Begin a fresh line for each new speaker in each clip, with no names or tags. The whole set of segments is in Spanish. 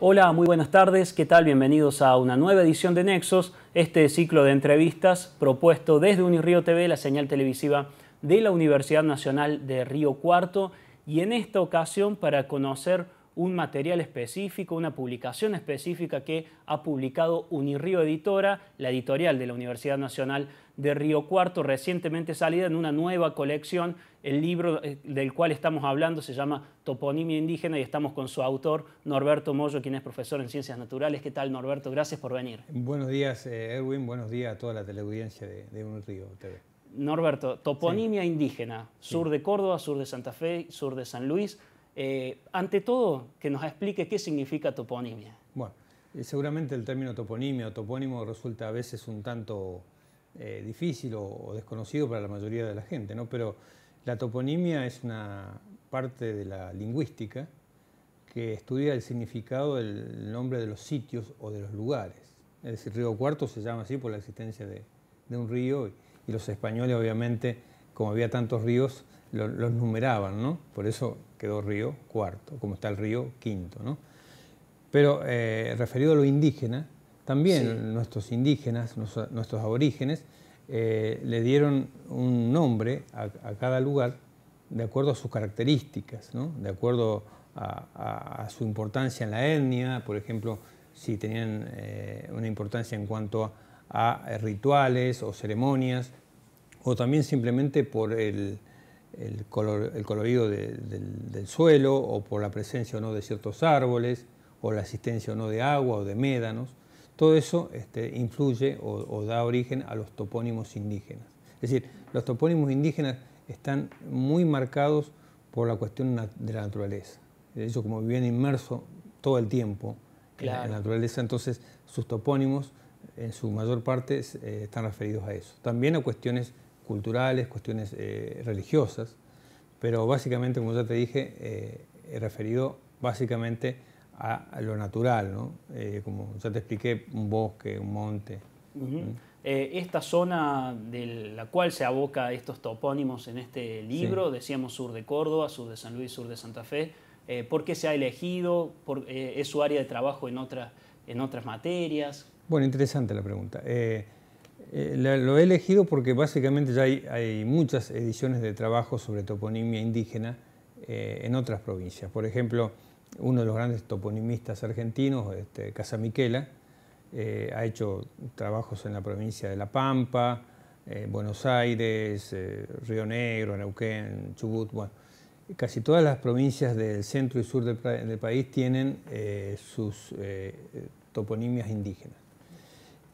Hola, muy buenas tardes, ¿qué tal? Bienvenidos a una nueva edición de Nexos, este ciclo de entrevistas propuesto desde Unirío TV, la señal televisiva de la Universidad Nacional de Río Cuarto, y en esta ocasión para conocer un material específico, una publicación específica que ha publicado Unirío Editora, la editorial de la Universidad Nacional de Río Cuarto, recientemente salida en una nueva colección. El libro eh, del cual estamos hablando se llama Toponimia Indígena y estamos con su autor, Norberto Mollo, quien es profesor en Ciencias Naturales. ¿Qué tal, Norberto? Gracias por venir.
Buenos días, eh, Erwin. Buenos días a toda la teleaudiencia de, Un Río TV.
Norberto, toponimia indígena, sur de Córdoba, sur de Santa Fe, sur de San Luis. Eh, ante todo, que nos explique qué significa toponimia.
Bueno, seguramente el término toponimia o topónimo resulta a veces un tanto eh, difícil o, desconocido para la mayoría de la gente, ¿no? Pero la toponimia es una parte de la lingüística que estudia el significado del nombre de los sitios o de los lugares. Es decir, Río Cuarto se llama así por la existencia de, un río y, los españoles obviamente, como había tantos ríos, los numeraban, ¿no? Por eso quedó Río Cuarto, como está el río Quinto, ¿no? Pero eh, referido a lo indígena, también nuestros indígenas, nuestros, aborígenes, eh, le dieron un nombre a, cada lugar de acuerdo a sus características, de acuerdo a, su importancia en la etnia, por ejemplo, si tenían eh, una importancia en cuanto a, rituales o ceremonias, o también simplemente por el, colorido del, del, suelo, o por la presencia o no de ciertos árboles, o la existencia o no de agua o de médanos. Todo eso este, influye o, da origen a los topónimos indígenas. Es decir, los topónimos indígenas están muy marcados por la cuestión de la naturaleza. Ellos como vivían inmersos todo el tiempo en la naturaleza, entonces sus topónimos en su mayor parte eh, están referidos a eso. También a cuestiones culturales, cuestiones eh, religiosas, pero básicamente, como ya te dije, he eh, referido básicamente a lo natural, ¿no? Eh, como ya te expliqué, un bosque, un monte.
Mm. Eh, esta zona de la cual se aboca estos topónimos en este libro, decíamos sur de Córdoba, sur de San Luis, sur de Santa Fe, eh, ¿por qué se ha elegido? ¿Es su área de trabajo en, otras en otras materias?
Bueno, interesante la pregunta. lo he elegido porque básicamente ya hay, hay, muchas ediciones de trabajo sobre toponimia indígena en otras provincias. Por ejemplo, uno de los grandes toponimistas argentinos, este, Casa Miquela, eh, ha hecho trabajos en la provincia de La Pampa, eh, Buenos Aires, eh, Río Negro, Neuquén, Chubut, bueno, casi todas las provincias del centro y sur del, del país tienen sus toponimias indígenas.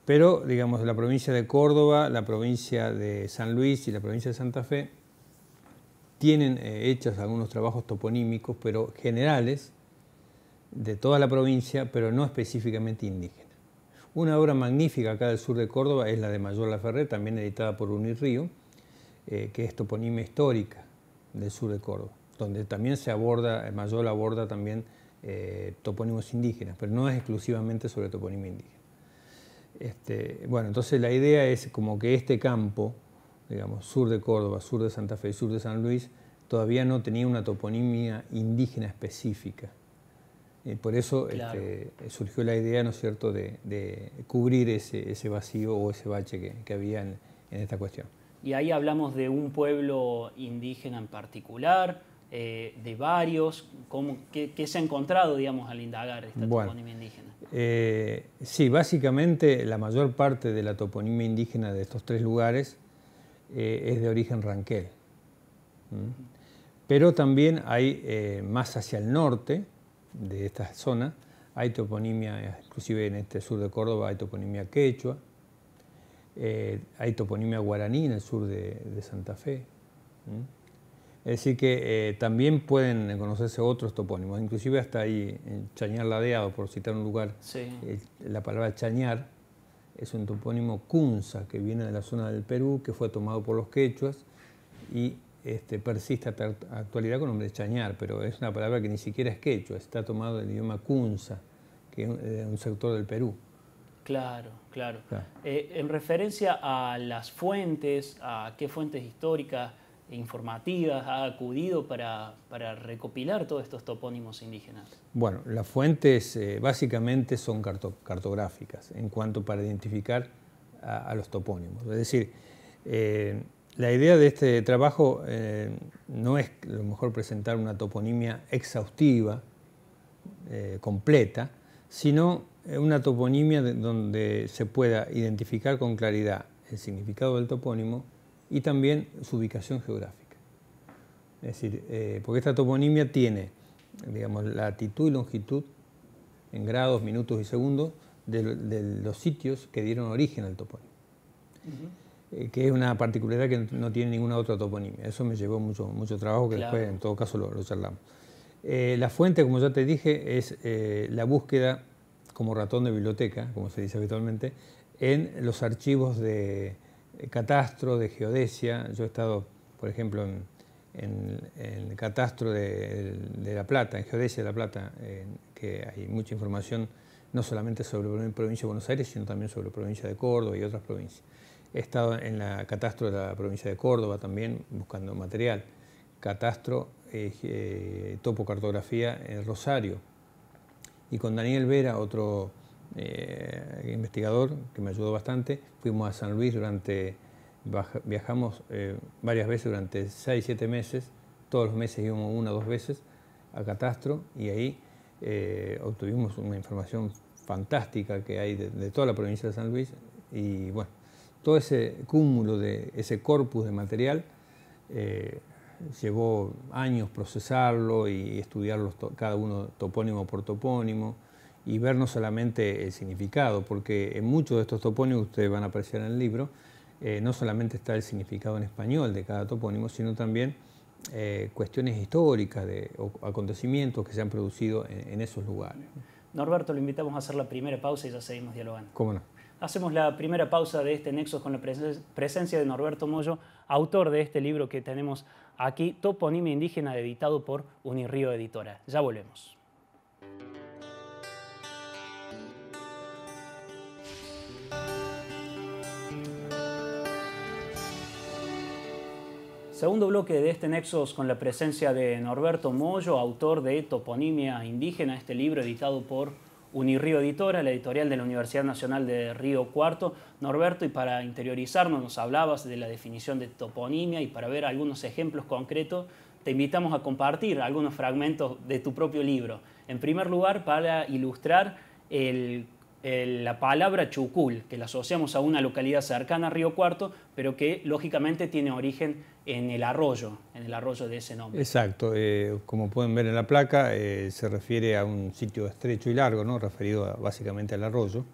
Pero, digamos, la provincia de Córdoba, la provincia de San Luis y la provincia de Santa Fe tienen hechos algunos trabajos toponímicos, pero generales, de toda la provincia, pero no específicamente indígena. Una obra magnífica acá del sur de Córdoba es la de Mayor Laferré, también editada por Unirrío, eh, que es toponimia histórica del sur de Córdoba, donde también se aborda, Mayor aborda también eh, topónimos indígenas, pero no es exclusivamente sobre toponimia indígena. Este, bueno, entonces la idea es como que este campo, digamos, sur de Córdoba, sur de Santa Fe y sur de San Luis, todavía no tenía una toponimia indígena específica por eso este, surgió la idea, ¿no es cierto?, de, cubrir ese, vacío o ese bache que, que había en, esta cuestión.
Y ahí hablamos de un pueblo indígena en particular, eh, de varios, qué, se ha encontrado, digamos, al indagar esta
toponimia indígena? Eh, sí, básicamente la mayor parte de la toponimia indígena de estos tres lugares eh, es de origen ranquel. Pero también hay más hacia el norte, de esta zona, hay toponimia, inclusive en este sur de Córdoba hay toponimia quechua, eh, hay toponimia guaraní en el sur de, Santa Fe. Es decir que eh, también pueden conocerse otros topónimos, inclusive hasta ahí en Chañar Ladeado, por citar un lugar, eh, la palabra Chañar es un topónimo Kunza que viene de la zona del Perú, que fue tomado por los quechuas y este, persiste actualidad con nombre de chañar, pero es una palabra que ni siquiera es quechua, está tomado del idioma kunza, que es eh, un sector del Perú.
Claro, claro. Eh, en referencia a las fuentes, a qué fuentes históricas e informativas ha acudido para, recopilar todos estos topónimos indígenas?
Bueno, las fuentes eh, básicamente son cartográficas en cuanto para identificar a, los topónimos. Es decir, la idea de este trabajo eh, no es a lo mejor presentar una toponimia exhaustiva, eh, completa, sino eh, una toponimia donde se pueda identificar con claridad el significado del topónimo y también su ubicación geográfica. Es decir, porque esta toponimia tiene digamos, latitud y longitud en grados, minutos y segundos de, los sitios que dieron origen al topónimo. Eh, que es una particularidad que no tiene ninguna otra toponimia. Eso me llevó mucho, mucho trabajo que después en todo caso lo, charlamos. Eh, la fuente, como ya te dije, es eh, la búsqueda como ratón de biblioteca, como se dice habitualmente, en los archivos de catastro, de geodesia. Yo he estado, por ejemplo, en, el catastro de, La Plata, en geodesia de La Plata, que hay mucha información no solamente sobre la provincia de Buenos Aires, sino también sobre la provincia de Córdoba y otras provincias. He estado en la catastro de la provincia de Córdoba también buscando material. Catastro, eh, eh, topocartografía en Rosario. Y con Daniel Vera, otro eh, investigador que me ayudó bastante, fuimos a San Luis durante, viajamos varias veces durante 6, 7 meses, todos los meses íbamos una o dos veces a Catastro y ahí obtuvimos una información fantástica que hay de, toda la provincia de San Luis y bueno, todo ese cúmulo de ese corpus de material eh, llevó años procesarlo y estudiarlos cada uno topónimo por topónimo y ver no solamente el significado, porque en muchos de estos topónimos ustedes van a apreciar en el libro, eh, no solamente está el significado en español de cada topónimo, sino también eh, cuestiones históricas de, o acontecimientos que se han producido en, en esos lugares.
Norberto, lo invitamos a hacer la primera pausa y ya seguimos dialogando. ¿Cómo no? hacemos la primera pausa de este nexo con la presencia de Norberto Moyo, autor de este libro que tenemos aquí, Toponimia Indígena, editado por Unirío Editora. Ya volvemos. Segundo bloque de este Nexos con la presencia de Norberto Moyo, autor de Toponimia Indígena, este libro editado por Unirío Editora, la editorial de la Universidad Nacional de Río Cuarto. Norberto, y para interiorizarnos, nos hablabas de la definición de toponimia y para ver algunos ejemplos concretos, te invitamos a compartir algunos fragmentos de tu propio libro. En primer lugar, para ilustrar el la palabra chucul, que la asociamos a una localidad cercana a Río Cuarto, pero que lógicamente tiene origen en el arroyo, en el arroyo de ese nombre.
Exacto, eh, como pueden ver en la placa, eh, se refiere a un sitio estrecho y largo, ¿no? referido básicamente al arroyo.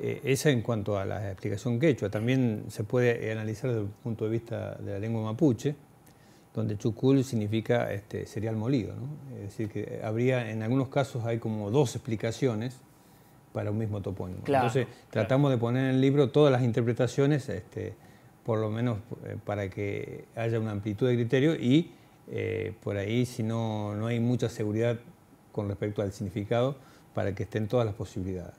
Eh, esa en cuanto a la explicación quechua. También se puede analizar desde el punto de vista de la lengua mapuche, donde chucul significa este, cereal molido. Es decir, que habría, en algunos casos hay como dos explicaciones para un mismo topónimo. Entonces tratamos de poner en el libro todas las interpretaciones, este, por lo menos eh, para que haya una amplitud de criterio y eh, por ahí si no, no hay mucha seguridad con respecto al significado, para que estén todas las posibilidades.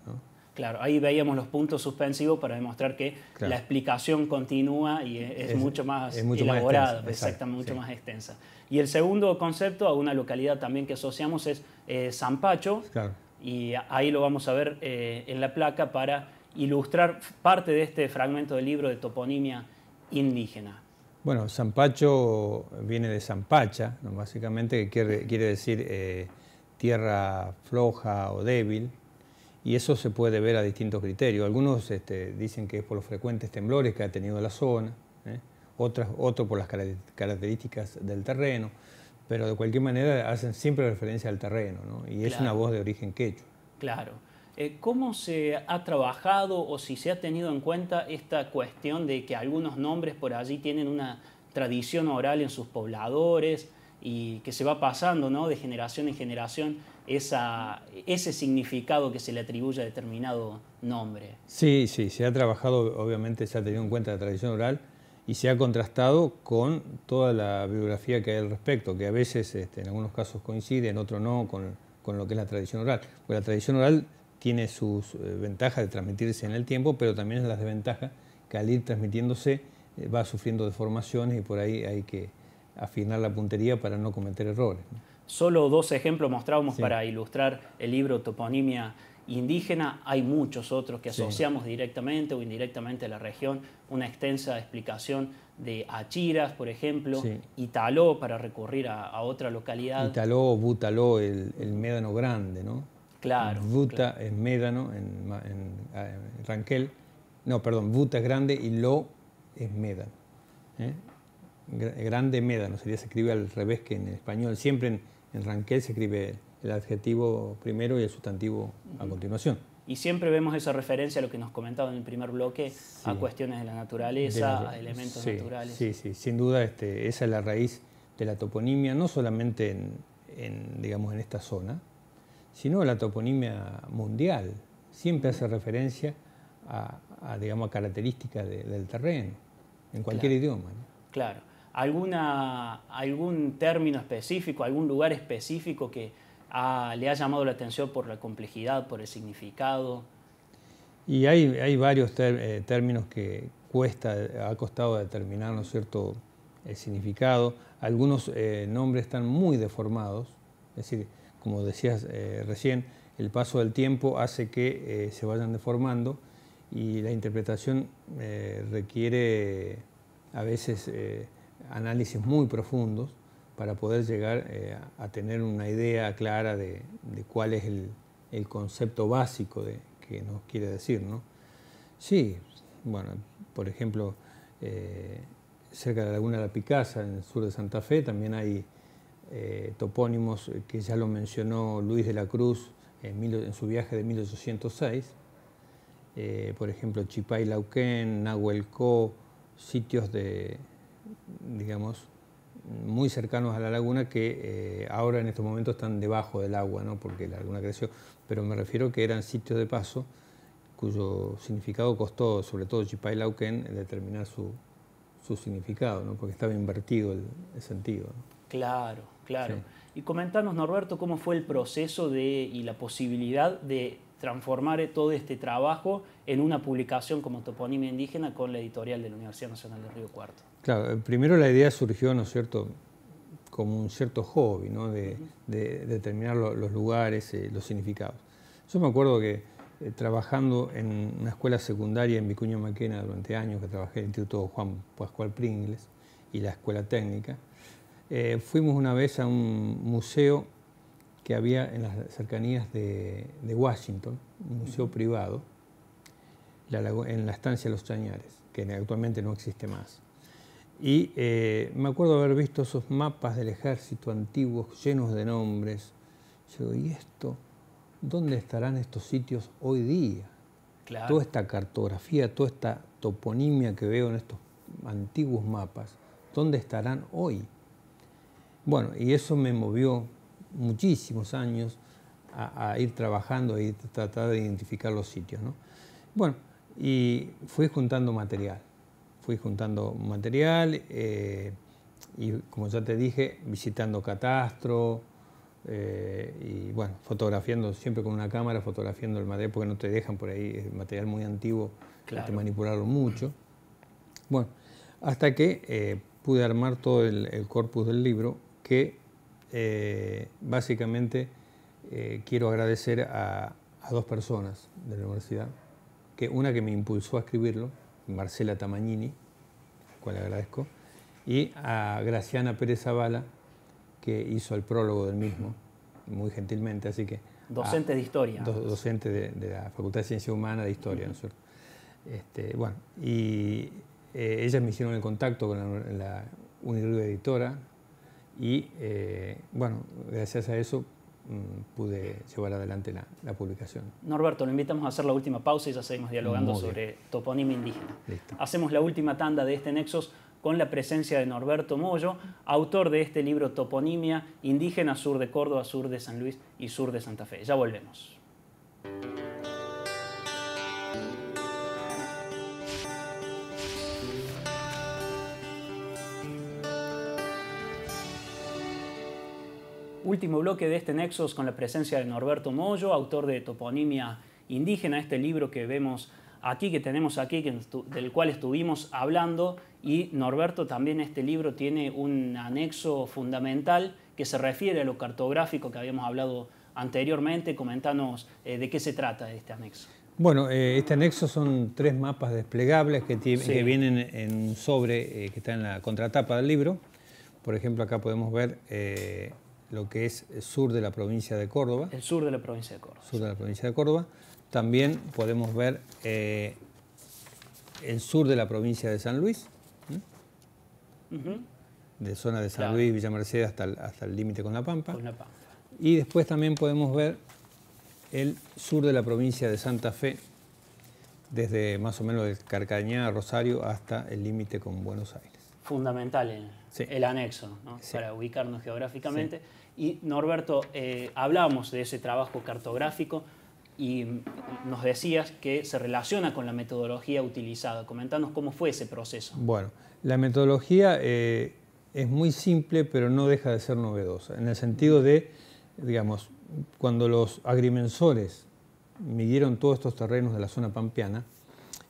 Claro, ahí veíamos los puntos suspensivos para demostrar que la explicación continúa y es, mucho más elaborada, más mucho más extensa. Y el segundo concepto, a una localidad también que asociamos, es eh, San Pacho, claro y ahí lo vamos a ver eh, en la placa para ilustrar parte de este fragmento del libro de toponimia indígena.
Bueno, Zampacho viene de Zampacha, básicamente quiere, decir eh, tierra floja o débil, y eso se puede ver a distintos criterios. Algunos este, dicen que es por los frecuentes temblores que ha tenido la zona, ¿eh? otros por las características del terreno pero de cualquier manera hacen siempre referencia al terreno, ¿no? y es una voz de origen quechua.
Claro. Eh, ¿Cómo se ha trabajado o si se ha tenido en cuenta esta cuestión de que algunos nombres por allí tienen una tradición oral en sus pobladores y que se va pasando de generación en generación ese significado que se le atribuye a determinado nombre?
Sí, sí, se ha trabajado, obviamente se ha tenido en cuenta la tradición oral y se ha contrastado con toda la biografía que hay al respecto, que a veces este, en algunos casos coincide, en otros no, con, lo que es la tradición oral. pues la tradición oral tiene sus eh, ventajas de transmitirse en el tiempo, pero también es las desventajas que al ir transmitiéndose eh, va sufriendo deformaciones y por ahí hay que afinar
la puntería para no cometer errores. Solo dos ejemplos mostrábamos para ilustrar el libro Toponimia indígena, hay muchos otros que asociamos directamente o indirectamente a la región, una extensa explicación de Achiras, por ejemplo, y Italó, para recurrir a, otra localidad.
Italó, Butaló, el, médano grande, ¿no?
Claro. Buta
es médano ah, en, Ranquel. No, perdón, Buta es grande y Lo es médano. ¿eh? Grande médano, sería, se escribe al revés que en español. Siempre en, en Ranquel se escribe el adjetivo primero y el sustantivo a continuación.
Y siempre vemos esa referencia a lo que nos comentaba en el primer bloque, a cuestiones de la naturaleza, a elementos naturales. Sí,
sí, sin duda este, esa es la raíz de la toponimia, no solamente en, digamos, en esta zona, sino la toponimia mundial. Siempre hace referencia a, digamos, a características del terreno, en cualquier idioma.
Claro. ¿Alguna, ¿Algún término específico, algún lugar específico que, le ha llamado la atención por la complejidad, por el significado.
Y hay, hay varios eh, términos que cuesta, ha costado determinar, ¿no cierto?, el significado. Algunos eh, nombres están muy deformados, es decir, como decías eh, recién, el paso del tiempo hace que se vayan deformando y la interpretación requiere a veces análisis muy profundos para poder llegar eh, a tener una idea clara de, cuál es el, concepto básico de, que nos quiere decir. ¿no? Sí, bueno, por ejemplo, eh, cerca de la laguna de la Picasa, en el sur de Santa Fe, también hay eh, topónimos que ya lo mencionó Luis de la Cruz en, su viaje de 1806, por ejemplo, Chipay Lauquén, Nahuelco, sitios de, digamos, muy cercanos a la laguna que eh, ahora en estos momentos están debajo del agua, ¿no? porque la laguna creció, pero me refiero que eran sitios de paso cuyo significado costó, sobre todo Chipay Lauquén, determinar su, significado, porque estaba invertido el, sentido.
Claro, claro. Y comentanos, Norberto, cómo fue el proceso de, y la posibilidad de transformar todo este trabajo en una publicación como toponimia indígena con la editorial de la Universidad Nacional de Río Cuarto.
Claro, eh, primero la idea surgió, ¿no es cierto?, como un cierto hobby, ¿no?, de, determinar los lugares, eh, los significados. Yo me acuerdo que eh, trabajando en una escuela secundaria en Vicuña Maquena durante años, que trabajé en el Instituto Juan Pascual Pringles y la Escuela Técnica, fuimos una vez a un museo que había en las cercanías de, Washington, un museo privado, en la estancia Los Chañares, que actualmente no existe más. Y eh, me acuerdo haber visto esos mapas del ejército antiguos llenos de nombres. Yo digo, ¿y esto? ¿Dónde estarán estos sitios hoy día? Toda esta cartografía, toda esta toponimia que veo en estos antiguos mapas, ¿dónde estarán hoy? Bueno, y eso me movió muchísimos años a, ir trabajando y tratar de identificar los sitios. ¿no? Bueno, y fui juntando material, fui juntando material eh, y como ya te dije, visitando catastro eh, y bueno, fotografiando siempre con una cámara, fotografiando el material porque no te dejan por ahí, es material muy antiguo, que te manipularon mucho. Bueno, hasta que eh, pude armar todo el, el corpus del libro que eh, básicamente eh, quiero agradecer a, dos personas de la universidad, que una que me impulsó a escribirlo, Marcela Tamagnini, a la cual agradezco, y a Graciana Pérez Zavala, que hizo el prólogo del mismo, muy gentilmente, así que... Ah,
docente de historia. docente
de, la Facultad de Ciencia Humana de Historia, ¿no es cierto? Este, bueno, y eh, ellas me hicieron el contacto con la, la Editora, y eh, bueno, gracias a eso mm, pude llevar adelante la, publicación.
Norberto, lo invitamos a hacer la última pausa y ya seguimos dialogando sobre toponimia indígena. Hacemos la última tanda de este Nexos con la presencia de Norberto Moyo, autor de este libro Toponimia indígena sur de Córdoba, sur de San Luis y sur de Santa Fe. Ya volvemos. Último bloque de este es con la presencia de Norberto Moyo, autor de Toponimia Indígena, este libro que vemos aquí, que tenemos aquí, del cual estuvimos hablando. Y Norberto también este libro tiene un anexo fundamental que se refiere a lo cartográfico que habíamos hablado anteriormente. Coméntanos eh, de qué se trata este anexo.
Bueno, eh, este anexo son tres mapas desplegables que, vienen en un sobre eh, que está en la contratapa del libro. Por ejemplo, acá podemos ver lo que es el eh, sur de la provincia de Córdoba. El sur de la provincia de Córdoba. Sur de la provincia de Córdoba. También podemos ver eh, el sur de la provincia de San Luis, de zona de San Luis, Villa Mercedes hasta el, límite con La Pampa. Y después también podemos ver el sur de la provincia de Santa Fe, desde más o menos el Carcañá, Rosario, hasta el límite con Buenos Aires.
Fundamental el, anexo, ¿no? para ubicarnos geográficamente. Y Norberto, eh, hablábamos de ese trabajo cartográfico y nos decías que se relaciona con la metodología utilizada. Comentanos cómo fue ese proceso.
Bueno, la metodología eh, es muy simple, pero no deja de ser novedosa, en el sentido de, digamos, cuando los agrimensores midieron todos estos terrenos de la zona pampeana,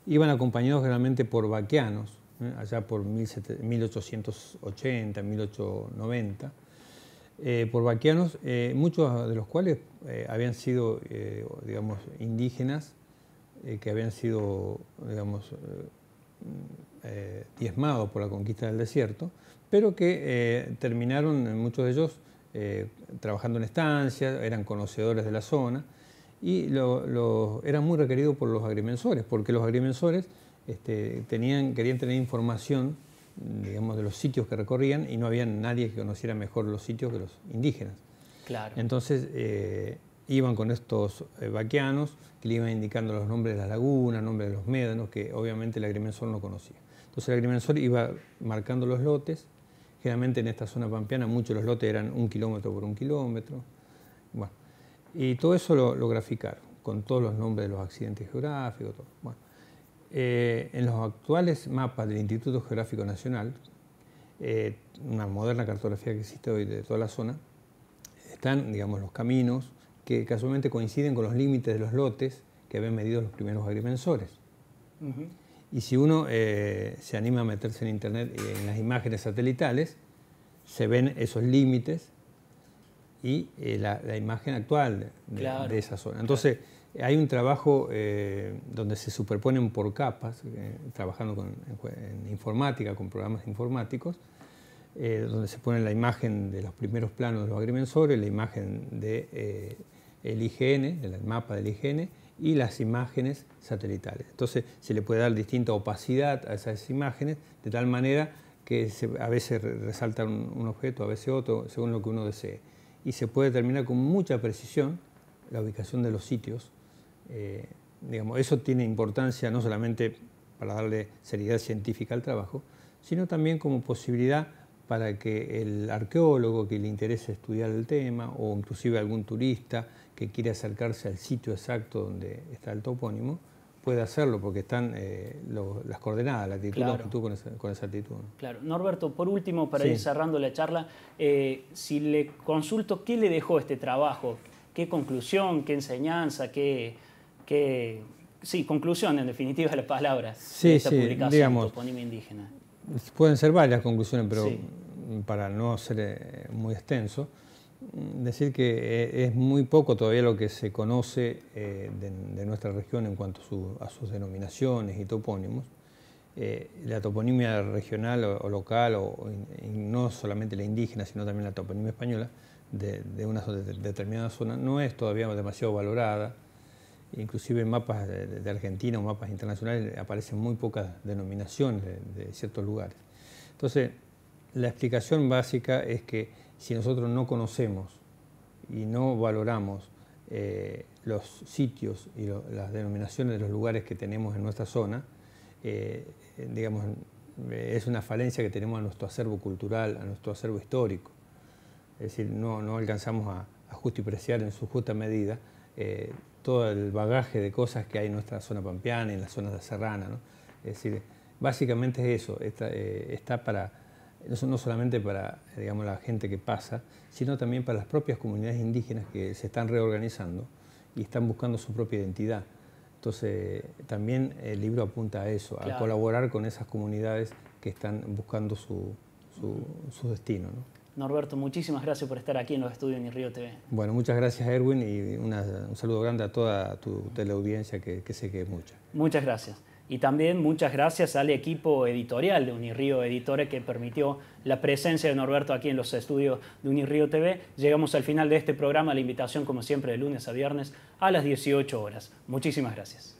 iban acompañados generalmente por vaqueanos, ¿eh? allá por 1880, 1890, eh, por vaquianos, eh, muchos de los cuales eh, habían sido, digamos, indígenas, que habían sido, digamos, mm, diezmados por la conquista del desierto, pero que terminaron, muchos de ellos, trabajando en estancias, eran conocedores de la zona y lo, eran muy requeridos por los agrimensores, porque los agrimensores este, tenían, querían tener información digamos, de los sitios que recorrían y no había nadie que conociera mejor los sitios que los indígenas. Claro. Entonces eh, iban con estos eh, vaqueanos que le iban indicando los nombres de las lagunas, nombres de los médanos, que obviamente el agrimensor no conocía. Entonces el agrimensor iba marcando los lotes, generalmente en esta zona pampeana muchos los lotes eran un kilómetro por un kilómetro. Bueno, y todo eso lo, graficaron, con todos los nombres de los accidentes geográficos. Bueno, eh, en los actuales mapas del Instituto Geográfico Nacional, eh, una moderna cartografía que existe hoy de toda la zona, están, digamos, los caminos que casualmente coinciden con los límites de los lotes que habían medido los primeros agrimensores. Y si uno eh, se anima a meterse en Internet, en las imágenes satelitales, se ven esos límites y la, imagen actual de, esa zona. Entonces, hay un trabajo eh, donde se superponen por capas, eh, trabajando en, informática, con programas informáticos, eh, donde se pone la imagen de los primeros planos de los agrimensores, la imagen del IGN, el mapa del IGN, y las imágenes satelitales. Entonces se le puede dar distinta opacidad a esas imágenes, de tal manera que a veces resalta un objeto, a veces otro, según lo que uno desee. Y se puede determinar con mucha precisión la ubicación de los sitios eh, digamos, eso tiene importancia no solamente para darle seriedad científica al trabajo, sino también como posibilidad para que el arqueólogo que le interese estudiar el tema o inclusive algún turista que quiera acercarse al sitio exacto donde está el topónimo, pueda hacerlo porque están eh, las coordenadas, la actitud, con, esa, actitud.
Claro. Norberto, por último, para ir cerrando la charla, eh, si le consulto qué le dejó este trabajo, qué conclusión, qué enseñanza, qué que, sí, conclusión en definitiva de las palabras de esta sí, publicación digamos, toponimia indígena.
Pueden ser varias conclusiones, pero para no ser eh, muy extenso, decir que eh, es muy poco todavía lo que se conoce eh, de nuestra región en cuanto a sus denominaciones y topónimos. la toponimia regional o, local, o, no solamente la indígena, sino también la toponimia española de, una determinada zona, no es todavía demasiado valorada, inclusive en mapas de, Argentina o mapas internacionales aparecen muy pocas denominaciones de, ciertos lugares. Entonces, la explicación básica es que si nosotros no conocemos y no valoramos eh, los sitios y las denominaciones de los lugares que tenemos en nuestra zona, eh, digamos, eh, es una falencia que tenemos a nuestro acervo cultural, a nuestro acervo histórico. Es decir, no, no alcanzamos a, a justipreciar en su justa medida todo el bagaje de cosas que hay en nuestra zona pampeana en las zonas de serrana. ¿no? Es decir, básicamente es eso, eh, está, para, no solamente para digamos, la gente que pasa, sino también para las propias comunidades indígenas que se están reorganizando y están buscando su propia identidad. Entonces, también el libro apunta a eso, a colaborar con esas comunidades que están buscando su, su destino. ¿no?
Norberto, muchísimas gracias por estar aquí en los estudios de Unirío TV.
Bueno, muchas gracias Erwin y un saludo grande a toda tu teleaudiencia que, que sé que es mucha.
Muchas gracias. Y también muchas gracias al equipo editorial de Unirío Editores que permitió la presencia de Norberto aquí en los estudios de Unirío TV. Llegamos al final de este programa, la invitación como siempre de lunes a viernes a las 18 horas. Muchísimas gracias.